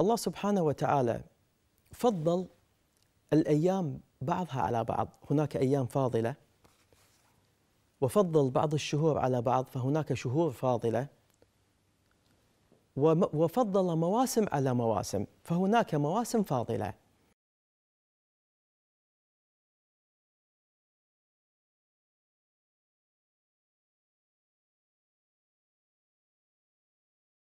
الله سبحانه وتعالى فضل الايام بعضها على بعض، هناك ايام فاضله وفضل بعض الشهور على بعض فهناك شهور فاضله وفضل مواسم على مواسم فهناك مواسم فاضله